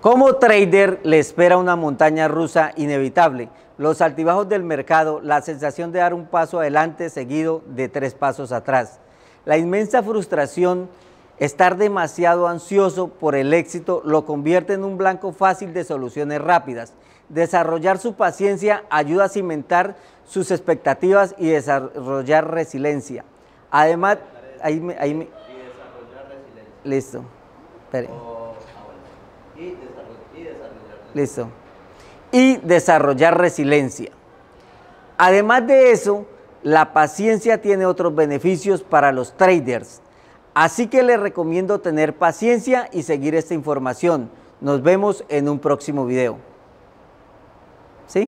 Como trader le espera una montaña rusa inevitable, los altibajos del mercado, la sensación de dar un paso adelante seguido de tres pasos atrás, la inmensa frustración, estar demasiado ansioso por el éxito lo convierte en un blanco fácil de soluciones rápidas. Desarrollar su paciencia ayuda a cimentar sus expectativas y desarrollar resiliencia. Además, ahí me, ahí Listo. Y desarrollar, Listo. Y desarrollar resiliencia. Además de eso, la paciencia tiene otros beneficios para los traders. Así que les recomiendo tener paciencia y seguir esta información. Nos vemos en un próximo video.